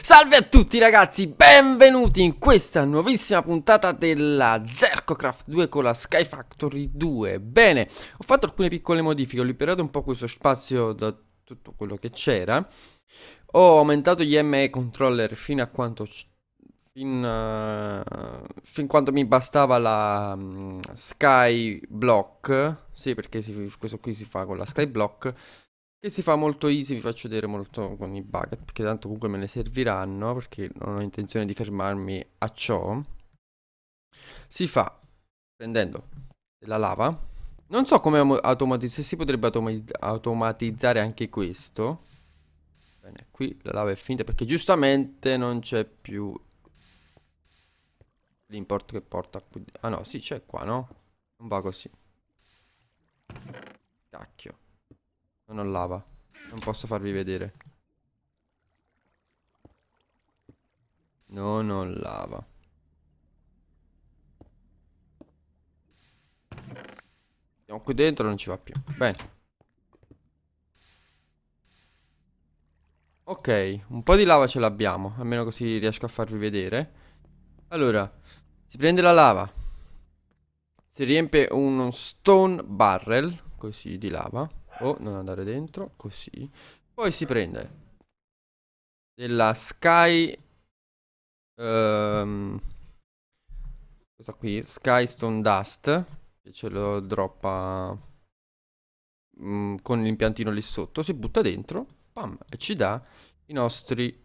Salve a tutti ragazzi, benvenuti in questa nuovissima puntata della Zercocraft 2 con la Sky Factory 2 Bene, ho fatto alcune piccole modifiche, ho liberato un po' questo spazio da tutto quello che c'era ho aumentato gli ME controller fino a quanto... Fin, uh, fin quanto mi bastava la um, mm, Sky Block. Sì, perché si, questo qui si fa con la Sky Block. Che si fa molto easy, vi faccio vedere molto con i bucket, perché tanto comunque me ne serviranno, perché non ho intenzione di fermarmi a ciò. Si fa prendendo della lava. Non so come automatizzare, se si potrebbe automatizzare anche questo. Bene, qui la lava è finita perché giustamente non c'è più l'importo che porta qui. Ah no, sì, c'è qua, no? Non va così. Cacchio. Non ho lava. Non posso farvi vedere. Non ho lava. Siamo qui dentro, non ci va più. Bene. Ok, un po' di lava ce l'abbiamo, almeno così riesco a farvi vedere. Allora, si prende la lava, si riempie uno stone barrel, così di lava. Oh, non andare dentro, così. Poi si prende della sky... Um, questa qui, sky stone dust, che ce lo droppa mm, con l'impiantino lì sotto, si butta dentro pam, e ci dà i nostri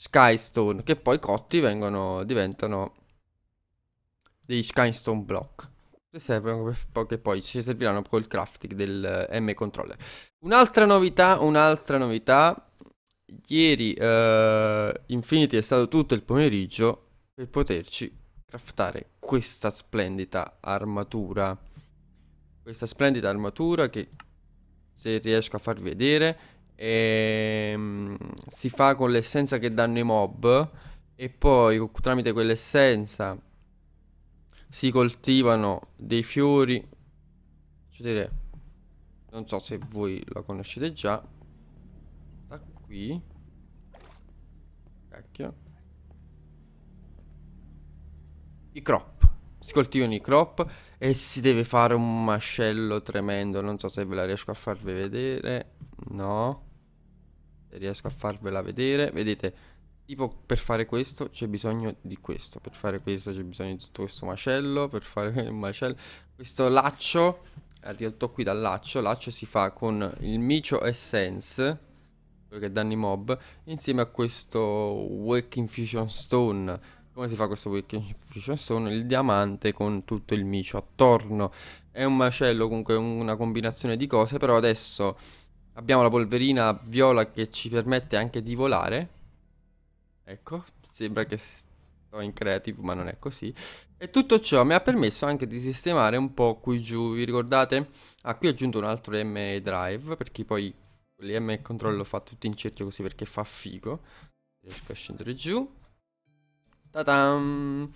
Skystone, che poi cotti vengono, diventano degli Skystone Block. Che, servono, che poi ci serviranno col crafting del eh, M controller. Un'altra novità, un'altra novità. Ieri uh, Infinity è stato tutto il pomeriggio per poterci craftare questa splendida armatura. Questa splendida armatura che se riesco a far vedere. E, ehm, si fa con l'essenza che danno i mob e poi tramite quell'essenza si coltivano dei fiori. Cioè, non so se voi la conoscete già. Sta qui. Cacchio. I croc si coltiva ogni crop e si deve fare un mascello tremendo, non so se ve la riesco a farvi vedere, no, se riesco a farvela vedere, vedete, tipo per fare questo c'è bisogno di questo, per fare questo c'è bisogno di tutto questo macello, per fare un macello, questo laccio, ridotto qui dal laccio, laccio si fa con il micio essence, quello che danno mob, insieme a questo Wake Infusion Stone, come si fa questo wiki? Sono il diamante con tutto il micio attorno. È un macello, comunque una combinazione di cose, però adesso abbiamo la polverina viola che ci permette anche di volare. Ecco, sembra che sto in creative, ma non è così. E tutto ciò mi ha permesso anche di sistemare un po' qui giù, vi ricordate? Ah, qui ho aggiunto un altro M drive, perché poi l'M control lo fa tutto in cerchio così perché fa figo. Riesco a scendere giù. Ta-tam!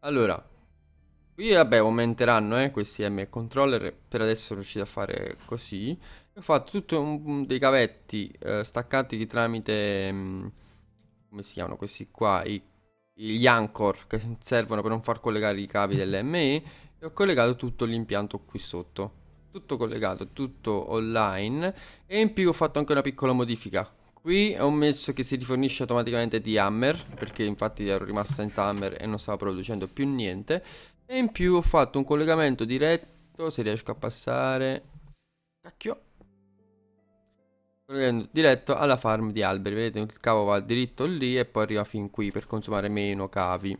Allora, qui vabbè aumenteranno eh, questi M controller, per adesso riuscite a fare così. Ho fatto tutti dei cavetti eh, staccati tramite, mh, mm, come si chiamano questi qua, i, gli anchor che servono per non far collegare i cavi dell'ME e ho collegato tutto l'impianto qui sotto tutto collegato, tutto online e in più ho fatto anche una piccola modifica Qui ho messo che si rifornisce automaticamente di hammer, perché infatti ero rimasta senza hammer e non stava producendo più niente. E in più ho fatto un collegamento diretto, se riesco a passare... Cacchio! Collegamento diretto alla farm di alberi. Vedete, il cavo va diritto lì e poi arriva fin qui per consumare meno cavi.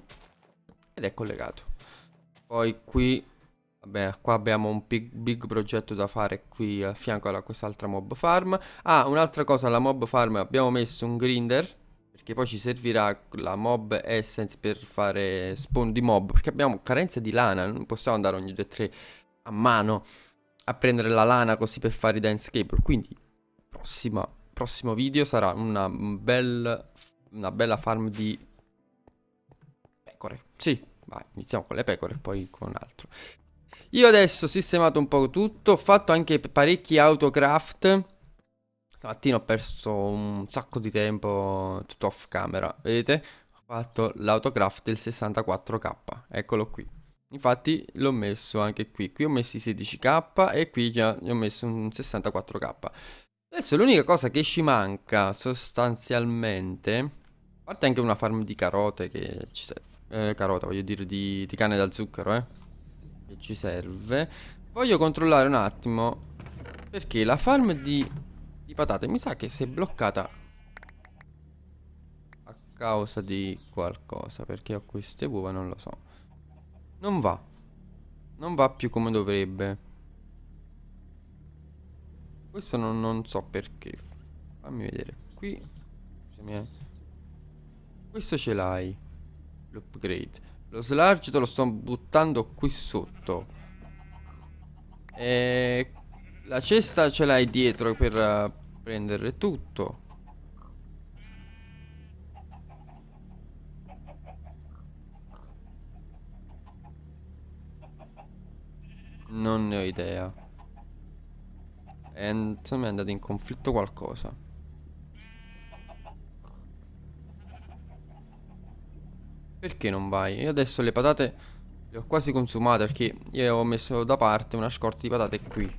Ed è collegato. Poi qui Vabbè, qua abbiamo un big, big, progetto da fare qui a fianco a quest'altra mob farm. Ah, un'altra cosa, la mob farm abbiamo messo un grinder, perché poi ci servirà la mob essence per fare spawn di mob, perché abbiamo carenza di lana, non possiamo andare ogni 2-3 a mano a prendere la lana così per fare i dance cable. Quindi, prossima, prossimo video sarà una, bel, una bella farm di pecore. Sì, vai, iniziamo con le pecore e poi con un altro. Io adesso ho sistemato un po' tutto, ho fatto anche parecchi autocraft. Stamattina ho perso un sacco di tempo, tutto off camera, vedete? Ho fatto l'autocraft del 64k, eccolo qui. Infatti l'ho messo anche qui, qui ho messo i 16k e qui ne ho messo un 64k. Adesso l'unica cosa che ci manca sostanzialmente, a parte anche una farm di carote che ci serve, eh, carota voglio dire di, di canne da zucchero eh che ci serve Voglio controllare un attimo Perché la farm di, di patate mi sa che si è bloccata A causa di qualcosa Perché ho queste uova, non lo so Non va Non va più come dovrebbe Questo non, non so perché Fammi vedere qui eh. Questo ce l'hai L'upgrade lo slarge te lo sto buttando qui sotto. E la cesta ce l'hai dietro per eh, prendere tutto. Non ne ho idea. E eh, insomma è andato in conflitto qualcosa. Perché non vai? Io adesso le patate le ho quasi consumate perché io ho messo da parte una scorta di patate qui.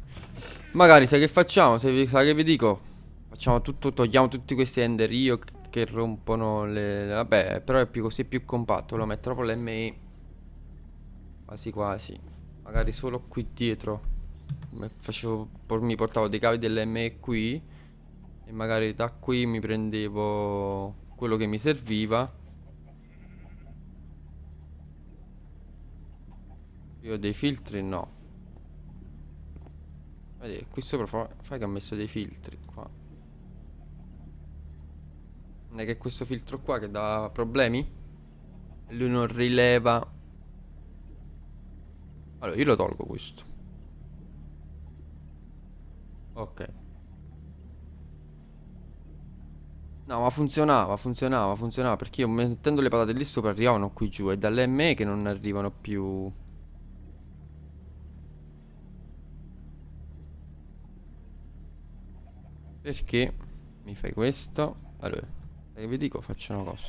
Magari sai che facciamo? Sai, sai che vi dico? Facciamo tutto, togliamo tutti questi ender io che rompono le... Vabbè, però è più così, è più compatto. Lo metterò con l'MI. Quasi quasi. Magari solo qui dietro. Facevo, mi portavo dei cavi dell'ME qui. E magari da qui mi prendevo quello che mi serviva Io dei filtri no. Vedi, qui sopra fa, fai che ha messo dei filtri qua. Non è che questo filtro qua che dà problemi? Lui non rileva. Allora, io lo tolgo questo. Ok. No, ma funzionava, funzionava, funzionava. Perché io mettendo le patate lì sopra arrivano qui giù. E dalle ME che non arrivano più... Perché mi fai questo? Allora, che vi dico faccio una cosa.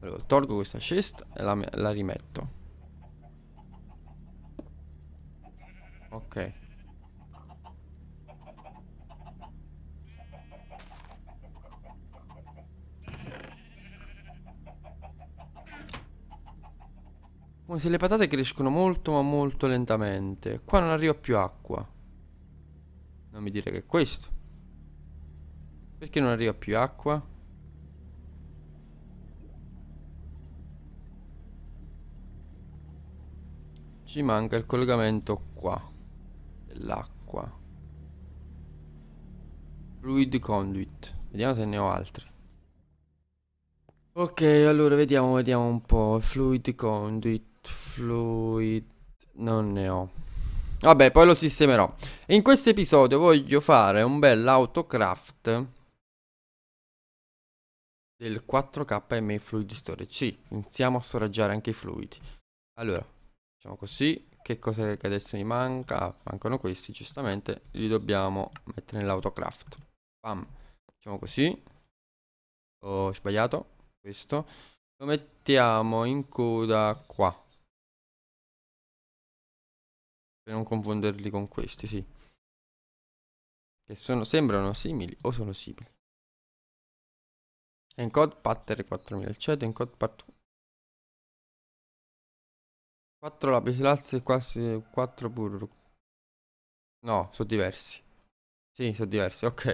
Allora, tolgo questa cesta e la, la rimetto. Ok. Come se le patate crescono molto ma molto lentamente. Qua non arriva più acqua. Non mi dire che è questo. Perché non arriva più acqua? Ci manca il collegamento qua. L'acqua. Fluid conduit. Vediamo se ne ho altri. Ok, allora vediamo, vediamo un po'. Fluid conduit. Fluid non ne ho. Vabbè, poi lo sistemerò. In questo episodio voglio fare un bel autocraft del 4KM k Fluid Storage. Sì, iniziamo a storaggiare anche i fluidi. Allora, facciamo così. Che cosa che adesso mi manca? Ah, mancano questi, giustamente. Li dobbiamo mettere nell'autocraft. Bam. Facciamo così. Ho sbagliato. Questo. Lo mettiamo in coda qua. Per non confonderli con questi, sì. Che sono, sembrano simili o sono simili. Encode pattern 4000. Il CED encode part 4 lapislazzi e quasi 4 burro. No, sono diversi. Sì, sono diversi, ok.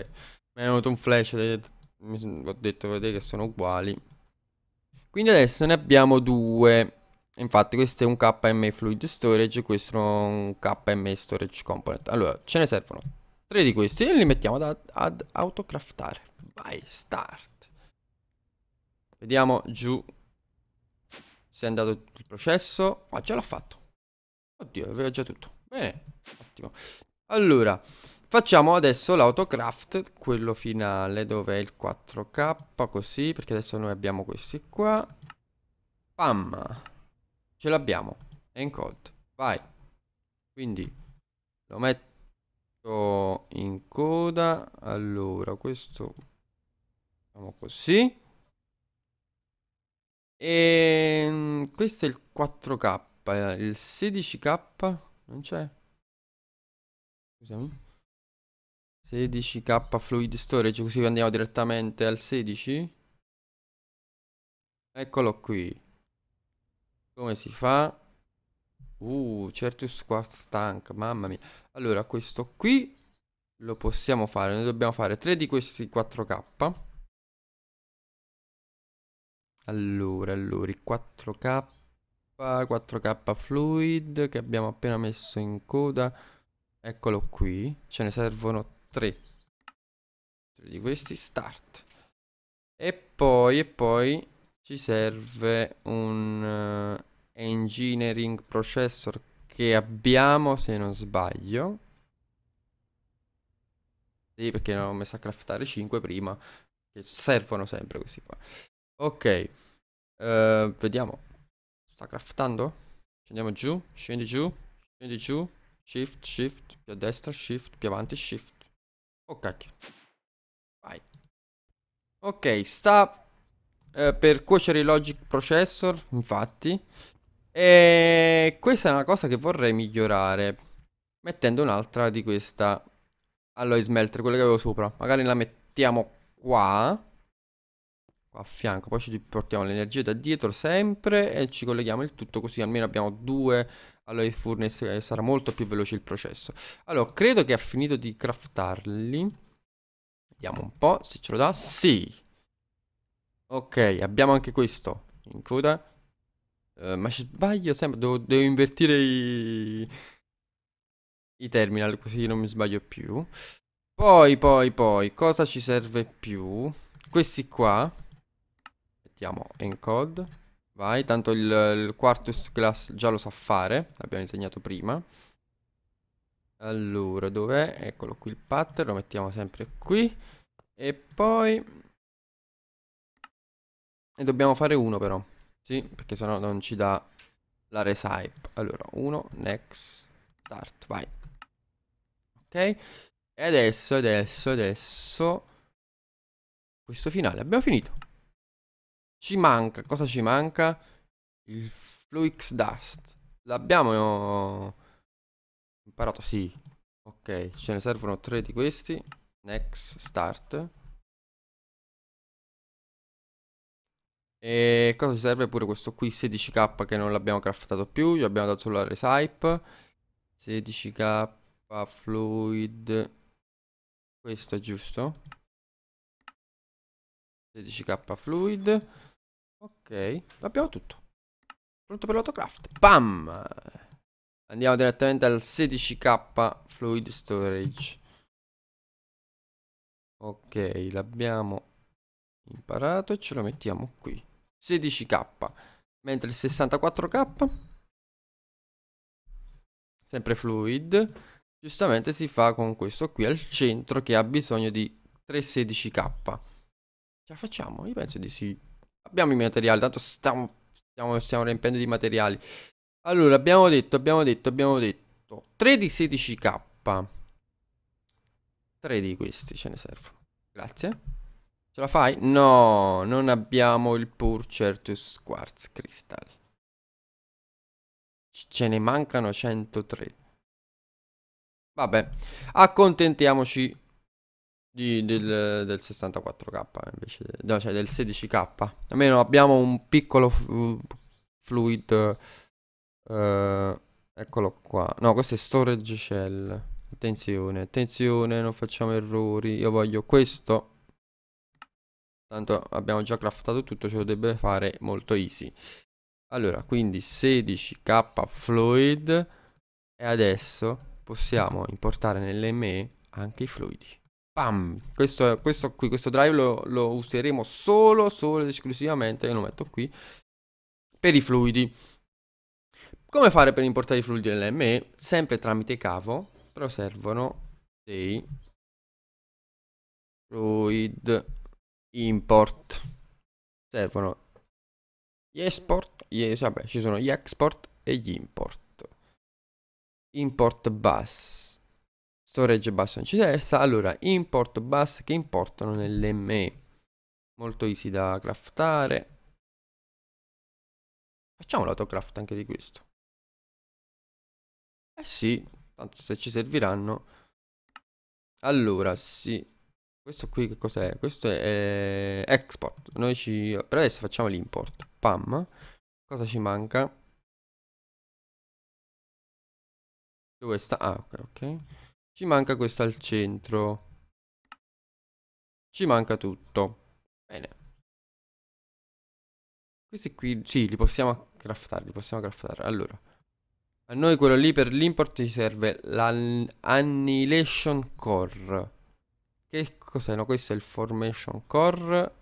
Mi è venuto un flash, ho detto vedete che sono uguali. Quindi adesso ne abbiamo due. Infatti questo è un KM Fluid Storage e questo è un KM Storage Component. Allora, ce ne servono tre di questi e li mettiamo ad, ad autocraftare. Vai, start. Vediamo giù se è andato tutto il processo. Ah, già l'ha fatto. Oddio, aveva già tutto. Bene, ottimo. Allora, facciamo adesso l'autocraft, quello finale dove è il 4K, così, perché adesso noi abbiamo questi qua. Pam. Ce l'abbiamo. È in code. Vai. Quindi lo metto in coda. Allora, questo facciamo così. E ehm, questo è il 4K, il 16K non c'è. Scusami. 16K fluid storage, così andiamo direttamente al 16. Eccolo qui. Come si fa? Uh, certo qua stanca, mamma mia. Allora, questo qui lo possiamo fare. Noi dobbiamo fare tre di questi 4K. Allora, allora, i 4K, 4K fluid che abbiamo appena messo in coda. Eccolo qui. Ce ne servono tre. Tre di questi start. E poi, e poi, ci serve un uh, engineering processor che abbiamo se non sbaglio. Sì, perché ne ho messo a craftare 5 prima, che servono sempre questi qua. Ok, uh, vediamo. Sta craftando? Scendiamo giù, scendi giù, scendi giù, shift, shift, più a destra, shift, più avanti, shift. Oh cacchio. Vai. Ok, sta eh, per cuocere i logic processor, infatti. E questa è una cosa che vorrei migliorare, mettendo un'altra di questa alloy smelter, quella che avevo sopra. Magari la mettiamo qua, qua a fianco, poi ci portiamo l'energia da dietro sempre e ci colleghiamo il tutto così almeno abbiamo due alloy furnace e sarà molto più veloce il processo. Allora, credo che ha finito di craftarli. Vediamo un po' se ce lo dà. Sì! Ok, abbiamo anche questo in coda. Uh, ma ci sbaglio sempre, devo, devo invertire i... i terminal così non mi sbaglio più. Poi, poi, poi, cosa ci serve più? Questi qua. Mettiamo encode. Vai, tanto il, il Quartus Class già lo sa fare, l'abbiamo insegnato prima. Allora, dov'è? Eccolo qui il pattern, lo mettiamo sempre qui. E poi ne dobbiamo fare uno però. Sì, perché sennò non ci dà la resype. Allora, uno, next, start, vai. Ok? E adesso, adesso, adesso... Questo finale, abbiamo finito. Ci manca, cosa ci manca? Il Fluix Dust. L'abbiamo imparato, sì. Ok, ce ne servono tre di questi. Next, start. E cosa ci serve pure questo qui 16k che non l'abbiamo craftato più, gli abbiamo dato solo la resipe 16k fluid Questo è giusto 16k fluid Ok, L'abbiamo tutto Pronto per l'autocraft Bam! Andiamo direttamente al 16k fluid storage Ok, l'abbiamo imparato e ce lo mettiamo qui 16K, mentre il 64K, sempre fluid, giustamente si fa con questo qui al centro che ha bisogno di 316K. Ce la facciamo? Io penso di sì. Abbiamo i materiali, tanto stiamo, stiamo, stiamo riempiendo di materiali. Allora, abbiamo detto, abbiamo detto, abbiamo detto 3 di 16K. 3 di questi ce ne servono. Grazie. Ce la fai? No, non abbiamo il Purcertus Quartz Crystal. Ce ne mancano 103. Vabbè, accontentiamoci di, del, del 64k invece, no, cioè del 16k. Almeno abbiamo un piccolo fluid. Uh, eccolo qua. No, questo è storage shell. Attenzione, attenzione, non facciamo errori. Io voglio questo tanto abbiamo già craftato tutto ce lo dovrebbe fare molto easy allora quindi 16k fluid e adesso possiamo importare nell'ME anche i fluidi Bam! Questo, questo, qui, questo drive lo, lo, useremo solo, solo ed esclusivamente, io lo metto qui, per i fluidi. Come fare per importare i fluidi nell'ME? Sempre tramite cavo, però servono dei fluid import servono gli export, gli, vabbè, ci sono gli export e gli import. Import bus, storage bus non ci interessa, allora import bus che importano nell'ME. Molto easy da craftare. Facciamo l'autocraft anche di questo. Eh sì, tanto se ci serviranno. Allora, sì, questo qui che cos'è? Questo è eh, export. Noi ci... Per adesso facciamo l'import. Pam. Cosa ci manca? Dove sta? Ah, ok, ok. Ci manca questo al centro. Ci manca tutto. Bene. Questi qui, sì, li possiamo craftare, li possiamo craftare. Allora, a noi quello lì per l'import ci serve l'annihilation core. Che cos'è? No, questo è il Formation Core.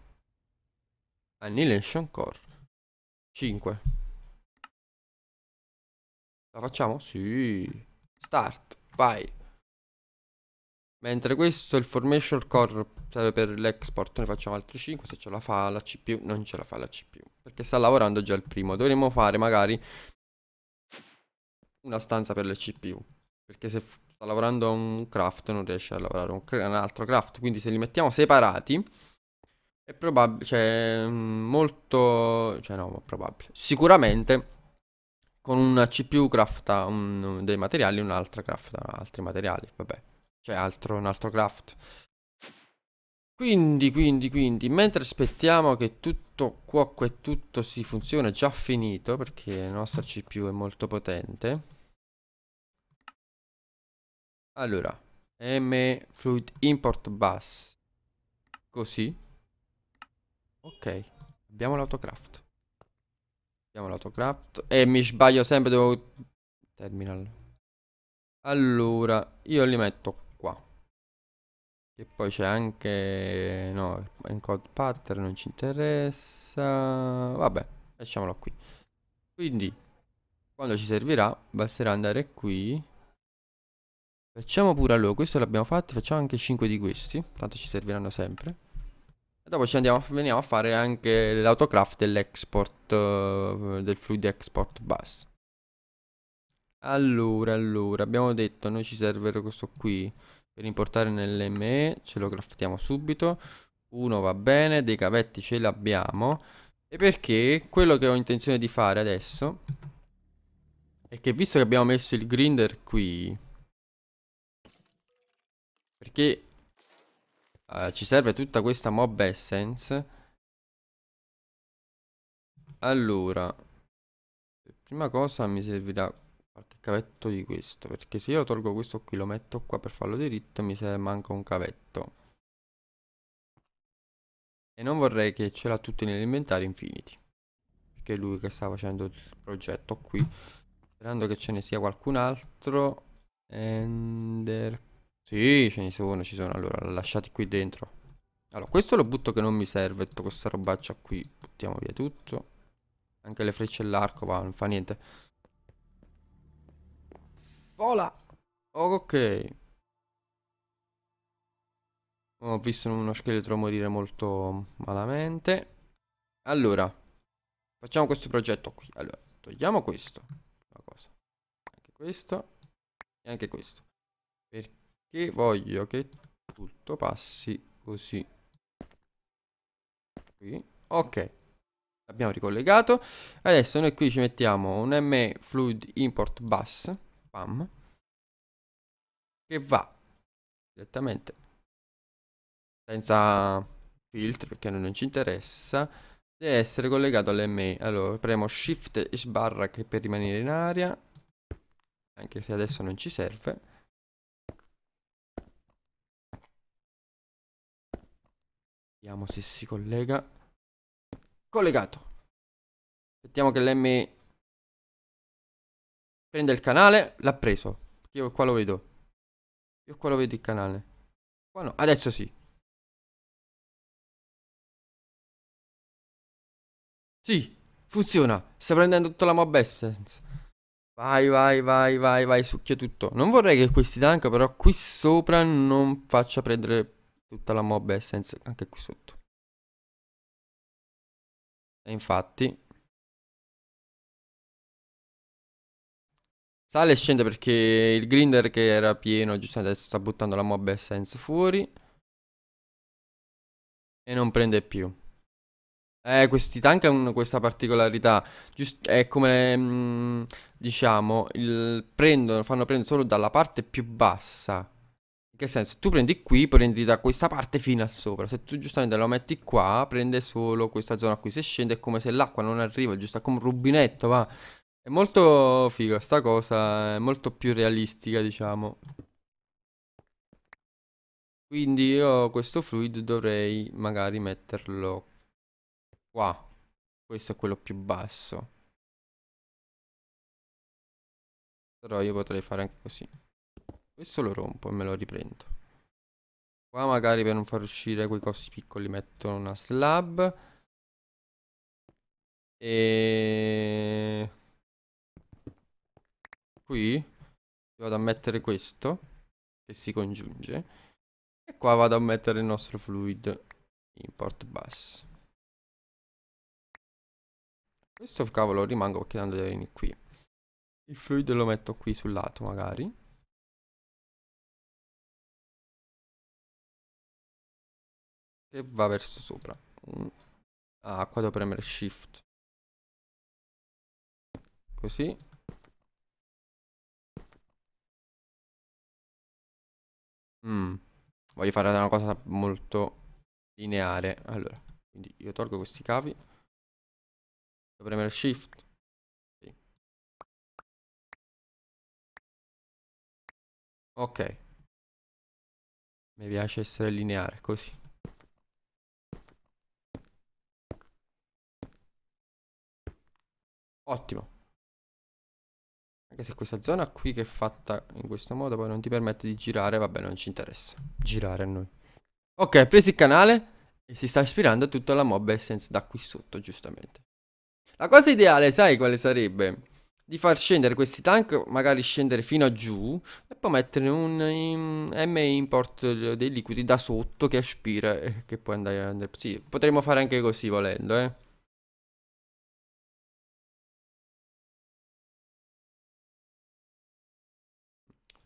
Annihilation Core. 5. La facciamo? Sì. Start, vai. Mentre questo, è il Formation Core, serve per l'export, ne facciamo altri 5, se ce la fa la CPU, non ce la fa la CPU. Perché sta lavorando già il primo. Dovremmo fare magari una stanza per la CPU. Perché se sta lavorando a un craft, non riesce a lavorare a un, un, altro craft, quindi se li mettiamo separati è probabile, cioè mm, molto, cioè no, probabile, sicuramente con una CPU crafta un, dei materiali, un'altra crafta altri materiali, vabbè, c'è cioè, altro, un altro craft. Quindi, quindi, quindi, mentre aspettiamo che tutto cuoco e tutto si funziona già finito, perché la nostra CPU è molto potente, allora, m fluid import bus. Così. Ok, abbiamo l'autocraft. Abbiamo l'autocraft. E eh, mi sbaglio sempre, devo... Terminal. Allora, io li metto qua. E poi c'è anche... No, encode pattern non ci interessa. Vabbè, lasciamolo qui. Quindi, quando ci servirà, basterà andare qui Facciamo pure allora, questo l'abbiamo fatto, facciamo anche 5 di questi, tanto ci serviranno sempre. E dopo ci andiamo, veniamo a fare anche l'autocraft dell'export, uh, del fluido export bus. Allora, allora, abbiamo detto, noi ci serve questo qui per importare nell'ME, ce lo craftiamo subito. Uno va bene, dei cavetti ce l'abbiamo. E perché quello che ho intenzione di fare adesso è che visto che abbiamo messo il grinder qui perché uh, ci serve tutta questa mob essence. Allora, prima cosa mi servirà qualche cavetto di questo, perché se io tolgo questo qui, lo metto qua per farlo diritto, mi serve manca un cavetto. E non vorrei che ce l'ha tutto nell'inventario infiniti. Perché è lui che sta facendo il progetto qui. Sperando che ce ne sia qualcun altro. Ender sì, ce ne sono, ci sono. Allora, lasciati qui dentro. Allora, questo lo butto che non mi serve, tutta questa robaccia qui. Buttiamo via tutto. Anche le frecce e l'arco, va, non fa niente. Vola! Ok. Ho visto uno scheletro morire molto malamente. Allora, facciamo questo progetto qui. Allora, togliamo questo. Anche questo. E anche questo che voglio che tutto passi così. Qui. Ok. Abbiamo ricollegato. Adesso noi qui ci mettiamo un M fluid import bus. Pam. Che va direttamente senza filtri perché non ci interessa deve essere collegato all'ME allora premo shift e sbarra che per rimanere in aria anche se adesso non ci serve Vediamo se si collega. Collegato. Aspettiamo che l'M prenda il canale. L'ha preso. Io qua lo vedo. Io qua lo vedo il canale. Qua no. Adesso sì. Sì, funziona. Sta prendendo tutta la mob essence. Vai, vai, vai, vai, vai, succhia tutto. Non vorrei che questi tank però qui sopra non faccia prendere tutta la mob essence anche qui sotto. E infatti Sale e scende perché il grinder che era pieno giusto adesso sta buttando la mob essence fuori E non prende più eh, questi tank hanno questa particolarità, Giust è come, mh, mm, diciamo, il, prendono, fanno prendere solo dalla parte più bassa che senso? Tu prendi qui, prendi da questa parte fino a sopra. Se tu giustamente lo metti qua, prende solo questa zona qui. Se scende è come se l'acqua non arriva, giusto? È come un rubinetto, va. È molto figo sta cosa, è molto più realistica, diciamo. Quindi io questo fluid dovrei magari metterlo qua. Questo è quello più basso. Però io potrei fare anche così. Questo lo rompo e me lo riprendo. Qua magari per non far uscire quei cosi piccoli metto una slab. E... Qui vado a mettere questo che si congiunge. E qua vado a mettere il nostro fluid import bus. Questo cavolo rimango perché tanto qui. Il fluid lo metto qui sul lato magari. Che va verso sopra. Mm. Ah, qua devo premere shift. Così. Mm. Voglio fare una cosa molto lineare. Allora, quindi io tolgo questi cavi. Devo premere shift. Sì. Ok. Mi piace essere lineare, così. Ottimo. Anche se questa zona qui che è fatta in questo modo poi non ti permette di girare, vabbè non ci interessa girare a noi. Ok, presi il canale e si sta ispirando tutta la mob essence da qui sotto giustamente. La cosa ideale sai quale sarebbe? Di far scendere questi tank, magari scendere fino a giù e poi mettere un um, M-import dei liquidi da sotto che aspira e che poi andare... andare sì, potremmo fare anche così volendo eh.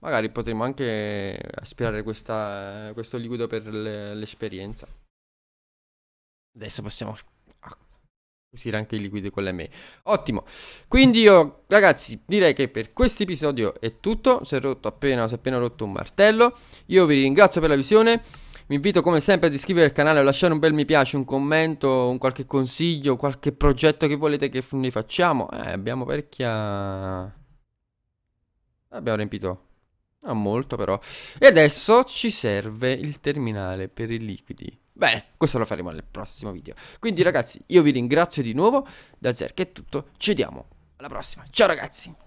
Magari potremmo anche aspirare questa, questo liquido per le, l'esperienza. Adesso possiamo ah, usare anche i liquidi con le me. Ottimo. Quindi io, ragazzi, direi che per questo episodio è tutto. Si è rotto appena, si è appena rotto un martello. Io vi ringrazio per la visione. Vi invito come sempre ad iscrivervi al canale, a lasciare un bel mi piace, un commento, un qualche consiglio, qualche progetto che volete che noi facciamo. Eh, abbiamo parecchia... Abbiamo riempito Ah, molto però. E adesso ci serve il terminale per i liquidi. Bene, questo lo faremo nel prossimo video. Quindi ragazzi, io vi ringrazio di nuovo. Da Zerk è tutto. Ci vediamo alla prossima. Ciao ragazzi!